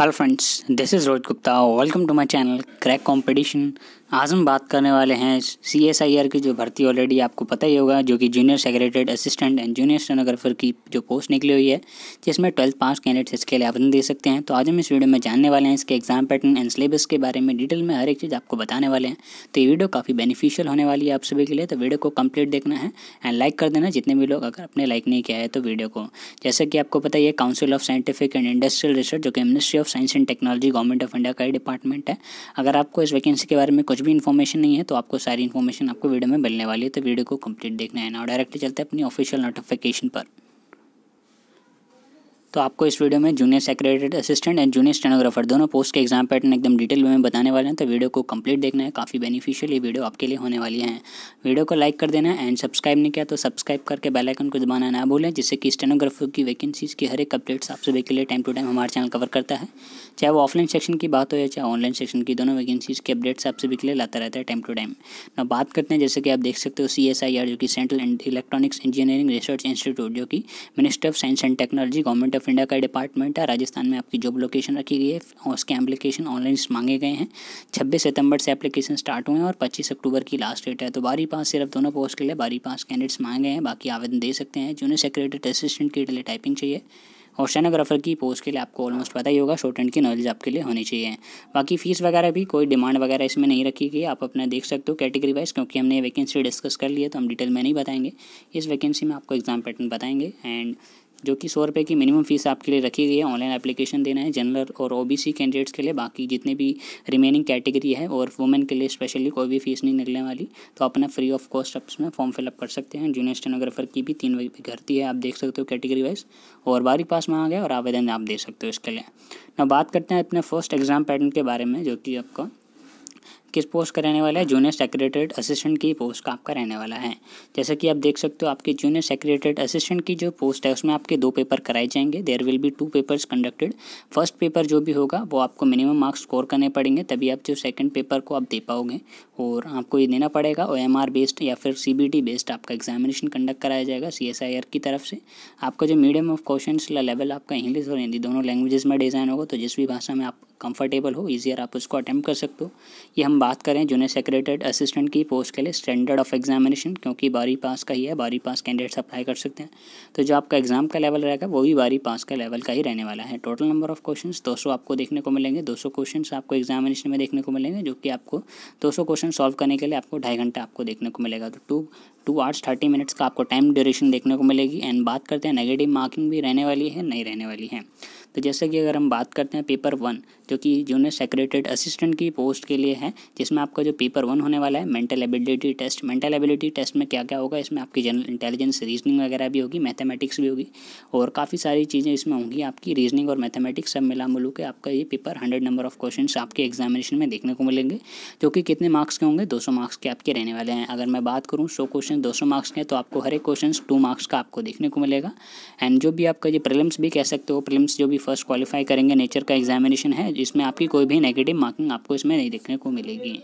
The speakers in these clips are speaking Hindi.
hello friends this is Rohit Gupta welcome to my channel crack competition आज हम बात करने वाले हैं सी एस आई आर की जो भर्ती ऑलरेडी आपको पता ही होगा जो कि junior secretariat assistant and junior stenographer की जो पोस्ट निकली हुई है जिसमें ट्वेल्थ पास कैंडिडेट्स इसके लिए आवेदन दे सकते हैं तो आज हम इस वीडियो में जानने वाले हैं इसके एग्जाम पैटर्न एंड सिलेबस के बारे में डिटेल में हर एक चीज़ आपको बताने वाले हैं तो ये वीडियो काफ़ी बेनिफिशियल होने वाली है आप सभी के लिए तो वीडियो को कम्प्लीट देखना है एंड लाइक कर देना जितने भी लोग अगर अपने लाइक नहीं किया है तो वीडियो को जैसे कि आपको पता ही है council of scientific and industrial research जो कि ministry of of science and technology government of India का ही डिपार्टमेंट है अगर आपको इस वैकेंसी के बारे में कुछ भी इन्फॉर्मेशन नहीं है तो आपको सारी इन्फॉर्मेशन आपको वीडियो में मिलने वाली है तो वीडियो को कंप्लीट देखना है ना और डायरेक्टली चलते हैं अपनी ऑफिशियल नोटिफिकेशन पर तो आपको इस वीडियो में junior secretariat assistant and junior stenographer दोनों पोस्ट के एग्जाम पैटर्न एकदम डिटेल में बताने वाले हैं तो वीडियो को कंप्लीट देखना है काफ़ी बेनिफिशियल ये वीडियो आपके लिए होने वाली है वीडियो को लाइक कर देना एंड सब्सक्राइब नहीं किया तो सब्सक्राइब करके बेलाइकन को दबाना ना भूलें जिससे कि स्टेनोग्राफर की वैकेंसीज की हर एक अपडेट्स आप सभी के लिए टाइम टू टाइम हमारे चैनल कवर करता है चाहे वो ऑफलाइन सेक्शन की बात हो या चाहे ऑनलाइन सेक्शन की दोनों वैकेंसीज के अपडेट्स आप सभी के लिए लाता रहता है टाइम टू टाइम ना बात करते हैं जैसे कि आप देख सकते हो सी एस आई आर जो कि central electronics engineering research institute जो कि minister of science and technology government of India का डिपार्टमेंट है राजस्थान में आपकी जॉब लोकेशन रखी गई है और उसके एप्लीकेशन ऑनलाइन मांगे गए हैं छब्बीस सितंबर से एप्लीकेशन स्टार्ट हुए हैं और पच्चीस अक्टूबर की लास्ट डेट है तो बारी पास सिर्फ दोनों पोस्ट के लिए बारी पास कैंडिडेट्स मांगे हैं बाकी आवेदन दे सकते हैं जूनियर सेक्रेटरी असिस्टेंट के लिए टाइपिंग चाहिए और स्टेनोग्राफर की पोस्ट के लिए आपको ऑलमोस्ट पता ही होगा शॉर्ट एंड की नॉलेज आपके लिए होनी चाहिए बाकी फीस वगैरह भी कोई डिमांड वगैरह इसमें नहीं रखी गई आप अपना देख सकते हो कैटेगरी वाइज क्योंकि हमने वैकेंसी डिस्कस कर ली है तो हम डिटेल में नहीं बताएंगे इस वैकेंसी में आपको एग्जाम पैटर्न बताएंगे एंड जो कि सौ रुपये की मिनिमम फीस आपके लिए रखी गई है ऑनलाइन एप्लीकेशन देना है जनरल और ओबीसी कैंडिडेट्स के लिए बाकी जितने भी रिमेनिंग कैटेगरी है और वुमेन के लिए स्पेशली कोई भी फीस नहीं निकलने वाली तो अपना फ्री ऑफ कॉस्ट आप उसमें फॉर्म फिलअप कर सकते हैं जूनियर स्टेनोग्राफर की भी तीन भर्ती है आप देख सकते हो कैटेगरी वाइज और बारी पास में आ गया और आवेदन आप दे सकते हो इसके लिए ना बात करते हैं अपने फर्स्ट एग्ज़ाम पैटर्न के बारे में जो कि आपका किस पोस्ट का रहने वाला है जूनियर सेक्रेटरीट असिस्टेंट की पोस्ट का आपका रहने वाला है जैसा कि आप देख सकते हो आपके जूनियर सेक्रेटरीट असिस्टेंट की जो पोस्ट है उसमें आपके दो पेपर कराए जाएंगे there will be two papers conducted first paper जो भी होगा वो आपको मिनिमम मार्क्स स्कोर करने पड़ेंगे तभी आप जो सेकेंड पेपर को आप दे पाओगे और आपको ये देना पड़ेगा ओ एम आर बेस्ड या फिर सी बी टी बेस्ड आपका एग्जामिनेशन कंडक्ट कराया जाएगा सी एस आई आर की तरफ से आपका जो मीडियम ऑफ क्वेश्चन लेवल आपका इंग्लिश और हिंदी दोनों लैंग्वेजेस में डिज़ाइन होगा तो जिस भी भाषा में आप कंफर्टेबल हो ईजियर आप उसको अटैम्प्ट कर सकते हो ये हम बात करें जूनियर सेक्रेटरीट असिस्टेंट की पोस्ट के लिए स्टैंडर्ड ऑफ एग्जामिनेशन क्योंकि बारी पास का ही है बारी पास कैंडिडेट्स अप्लाई कर सकते हैं तो जो आपका एग्जाम का लेवल रहेगा वो भी बारहवीं पास का लेवल का ही रहने वाला है टोटल नंबर ऑफ क्वेश्चन दो सौ आपको देखने को मिलेंगे दो सौ क्वेश्चन आपको एग्जामिनेशन में देखने को मिलेंगे जो कि आपको दो सौ क्वेश्चन सॉल्व करने के लिए आपको ढाई घंटा आपको देखने को मिलेगा तो two two hours thirty minutes का आपको टाइम ड्यूरेशन देखने को मिलेगी एंड बात करते हैं नेगेटिव मार्किंग भी रहने वाली है नहीं रहने वाली है तो जैसे कि अगर हम बात करते हैं पेपर वन जो कि जूनियर सेक्रेटेड असिस्टेंट की पोस्ट के लिए है जिसमें आपका जो पेपर वन होने वाला है mental ability test mental ability test में क्या क्या होगा इसमें आपकी जनरल इंटेलिजेंस रीजनिंग वगैरह भी होगी मैथमेटिक्स भी होगी और काफ़ी सारी चीज़ें इसमें होंगी आपकी रीजनिंग और मैथमेटिक्स सब मिला मुलू के आपका ये paper hundred number of question आपके एग्जामिनेशन में देखने को मिलेंगे जो कि कितने मार्क्स के होंगे दो मार्क्स के आपके रहने वाले हैं अगर मैं बात करूँ सौ क्वेश्चन दो मार्क्स के तो आपको हर एक क्वेश्चन टू मार्क्स का आपको देखने को मिलेगा एंड जो भी आपका ये प्रिलिम्स भी कह सकते हो प्रिलिम्स जो भी भी फर्स्ट क्वालिफाई करेंगे नेचर का एग्जामिनेशन है जिसमें आपकी कोई भी नेगेटिव मार्किंग आपको इसमें नहीं देखने को मिलेगी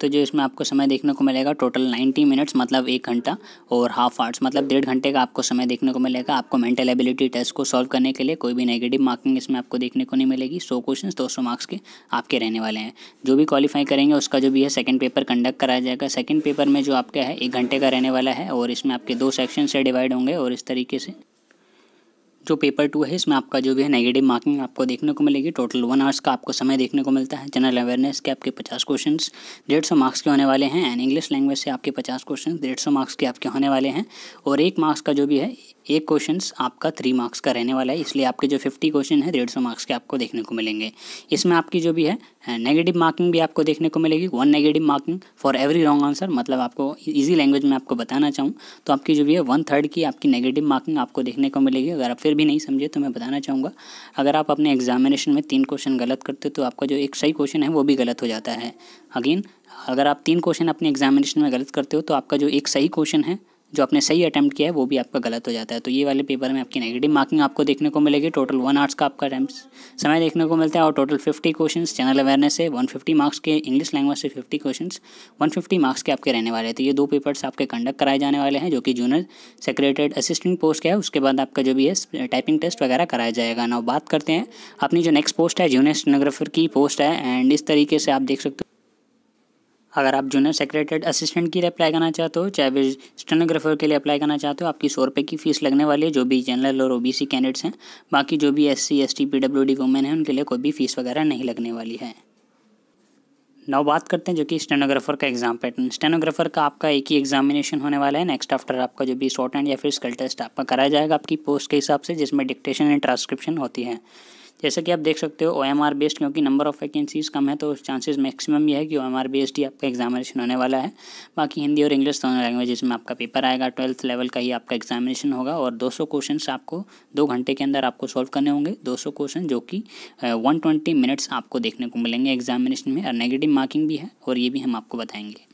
तो जो इसमें आपको समय देखने को मिलेगा टोटल नाइन्टी मिनट्स मतलब एक घंटा और हाफ आवर्स मतलब डेढ़ घंटे का आपको समय देखने को मिलेगा आपको मेंटल एबिलिटी टेस्ट को सॉल्व करने के लिए कोई भी नेगेटिव मार्किंग इसमें आपको देखने को नहीं मिलेगी सौ क्वेश्चन दो सौ मार्क्स के आपके रहने वाले हैं जो भी क्वालिफाई करेंगे उसका जो भी है सेकेंड पेपर कंडक्ट कराया जाएगा सेकेंड पेपर में जो आपका है एक घंटे का रहने वाला है और इसमें आपके दो सेक्शन से डिवाइड होंगे और इस तरीके से जो पेपर टू है इसमें आपका जो भी है नेगेटिव मार्किंग आपको देखने को मिलेगी टोटल वन आवर्स का आपको समय देखने को मिलता है जनरल अवेयरनेस के आपके पचास क्वेश्चन डेढ़ सौ मार्क्स के होने वाले हैं एंड इंग्लिश लैंग्वेज से आपके पचास क्वेश्चन डेढ़ सौ मार्क्स के आपके होने वाले हैं और एक मार्क्स का जो भी है ये क्वेश्चन आपका थ्री मार्क्स का रहने वाला है इसलिए आपके जो फिफ्टी क्वेश्चन है डेढ़ सौ मार्क्स के आपको देखने को मिलेंगे इसमें आपकी जो भी है नेगेटिव मार्किंग भी आपको देखने को मिलेगी one negative marking for every wrong answer मतलब आपको इजी e-, लैंग्वेज में आपको बताना चाहूँ तो आपकी जो भी है वन थर्ड की आपकी नेगेटिव मार्किंग आपको देखने को मिलेगी अगर आप फिर भी नहीं समझे तो मैं बताना चाहूँगा अगर आप अपने एग्जामिनेशन में तीन क्वेश्चन गलत करते तो आपका जो एक सही क्वेश्चन है वो भी गलत हो जाता है अगेन अगर आप तीन क्वेश्चन अपने एग्जामिनेशन में गलत करते हो तो आपका जो एक सही क्वेश्चन है जो आपने सही अटैम्प्ट किया है वो भी आपका गलत हो जाता है तो ये वाले पेपर में आपकी नेगेटिव मार्किंग आपको देखने को मिलेगी टोटल वन आर्ट्स का आपका अटैम्प्ट समय देखने को मिलता है और total fifty question general awareness से वन फिफ्टी मार्क्स के इंग्लिश लैंग्वेज से fifty question one fifty marks के आपके रहने वाले हैं तो ये दो पेपर्स आपके कंडक्ट कराए जाने वाले हैं जो कि जूनियर सेक्रेटेड असिस्टेंट पोस्ट का है उसके बाद आपका जो भी है टाइपिंग टेस्ट वगैरह कराया जाएगा ना बात करते हैं अपनी जो नेक्स्ट पोस्ट है जूनियर स्टेनोग्राफर की पोस्ट है एंड इस तरीके से आप देख सकते हो अगर आप जूनियर सेक्रेटरी असिस्टेंट की अप्लाई करना चाहते हो चाहे फिर स्टेनोग्राफर के लिए अप्लाई करना चाहते हो आपकी सौ रुपये की फीस लगने वाली है जो भी जनरल और ओबीसी कैंडिडेट्स हैं बाकी जो भी एससी एसटी पीडब्ल्यूडी वुमेन हैं उनके लिए कोई भी फीस वगैरह नहीं लगने वाली है नौ बात करते हैं जो कि स्टेनोग्राफर का एग्जाम पैटर्न स्टेनोग्राफर का आपका एक ही एग्जामिनेशन होने वाला है नेक्स्ट आफ्टर आपका जो भी शॉर्ट एंड या फिर स्कल टेस्ट आपका कराया जाएगा आपकी पोस्ट के हिसाब से जिसमें डिक्टेशन एंड ट्रांसक्रिप्शन होती है जैसे कि आप देख सकते हो ओ एम आर बेस्ड क्योंकि नंबर ऑफ वैकेंसीज कम है तो चांसेस मैक्सिमम ये है कि ओ एम आर बेस्ड ही आपका एग्जामिनेशन होने वाला है बाकी हिंदी और इंग्लिश दोनों लैंग्वेजेस में आपका पेपर आएगा ट्वेल्थ लेवल का ही आपका एग्जामिनेशन होगा और दो सौ क्वेश्चन आपको दो घंटे के अंदर आपको सॉल्व करने होंगे दो सौ क्वेश्चन जो कि वन ट्वेंटी मिनट्स आपको देखने को मिलेंगे एग्जामिनेशन में और नेगेटिव मार्किंग भी है और ये भी हम आपको बताएंगे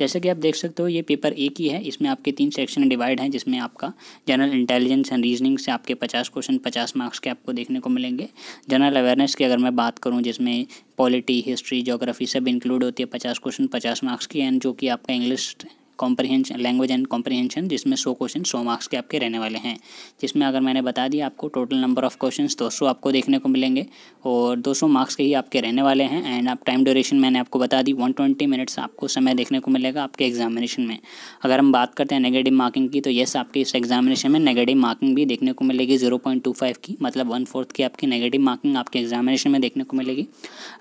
जैसे कि आप देख सकते हो ये पेपर एक ही है इसमें आपके तीन सेक्शन डिवाइड हैं जिसमें आपका जनरल इंटेलिजेंस एंड रीजनिंग से आपके पचास क्वेश्चन पचास मार्क्स के आपको देखने को मिलेंगे जनरल अवेयरनेस की अगर मैं बात करूँ जिसमें पॉलिटी हिस्ट्री जोग्राफी सब इंक्लूड होती है पचास क्वेश्चन पचास मार्क्स की एंड जो कि आपका English comprehension language and comprehension जिसमें सौ क्वेश्चन सौ मार्क्स के आपके रहने वाले हैं जिसमें अगर मैंने बता दिया आपको टोटल नंबर ऑफ क्वेश्चन दो सौ आपको देखने को मिलेंगे और दो सौ मार्क्स के ही आपके रहने वाले हैं एंड आप टाइम ड्यूरेशन मैंने आपको बता दी वन ट्वेंटी मिनट्स आपको समय देखने को मिलेगा आपके एग्जामिनेशन में अगर हम बात करते हैं नेगेटिव मार्किंग की तो येस आपके इस एग्जामिनेशन में नेगेटिव मार्किंग भी देखने को मिलेगी जीरो पॉइंट टू फाइव की मतलब वन फोर्थ की आपकी नेगेटिव मार्किंग आपके एग्जामिनेशन में देखने को मिलेगी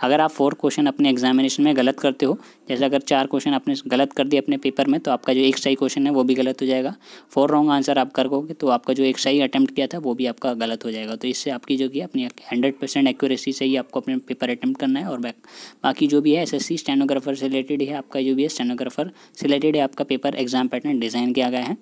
अगर आप फोर क्वेश्चन अपने एग्जामिनेशन में गलत करते हो जैसे अगर चार क्वेश्चन आपने गलत कर दिए अपने पेपर में तो आपका जो एक सही क्वेश्चन है वो भी गलत हो जाएगा फोर रॉन्ग आंसर आप करोगे तो आपका जो एक सही अटैम्प्ट किया था वो भी आपका गलत हो जाएगा तो इससे आपकी जो कि अपनी हंड्रेड परसेंट एक्यूरेसी से ही आपको अपने पेपर अटैम्प्ट करना है और बाकी जो भी है एस स्टेनोग्राफर से रिलेटेड है आपका जो भी है स्टेनोग्राफर से रिलेटेड है आपका पेपर एग्जाम पैटर्न डिज़ाइन किया गया है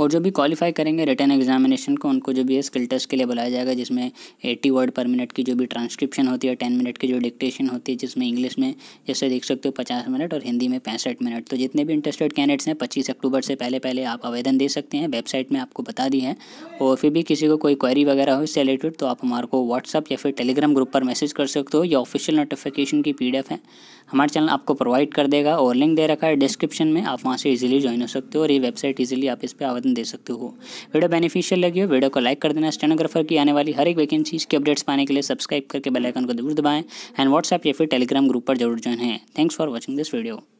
और जो भी क्वालिफाई करेंगे रिटर्न एग्जामिनेशन को उनको जो भी है स्किल टेस्ट के लिए बुलाया जाएगा जिसमें एटी वर्ड पर मिनट की जो भी ट्रांसक्रिप्शन होती है टेन मिनट की जो डिक्टेशन होती है जिसमें इंग्लिश में जैसे देख सकते हो पचास मिनट और हिंदी में पैंसठ मिनट तो जितने भी इंटरेस्टेड कैंडिडेट्स हैं पच्चीस अक्टूबर से पहले पहले आप आवेदन दे सकते हैं वेबसाइट में आपको बता दी है और फिर भी किसी को कोई क्वारी वगैरह हो इससे रिलेटेड तो आप हमारे को व्हाट्सअप या फिर टेलीग्राम ग्रुप पर मैसेज कर सकते हो या ऑफिशियल नोटिफिकेशन की पी है हमारे चैनल आपको प्रोवाइड कर देगा और लिंक दे रखा है डिस्क्रिप्शन में आप वहाँ से इजिली ज्वाइन हो सकते हो और ये वेबसाइट ईजिली आप इस पर पे आवेदन दे सकते हो वीडियो बेनिफिशियल लगी हो वीडियो को लाइक कर देना स्टेनोग्राफर की आने वाली हर एक वैकेंसी के अपडेट्स पाने के लिए सब्सक्राइब करके बेलाइकन को जरूर दबाएं एंड व्हाट्सएप या फिर टेलीग्राम ग्रुप पर जरूर ज्वाइन है thanks for watching this video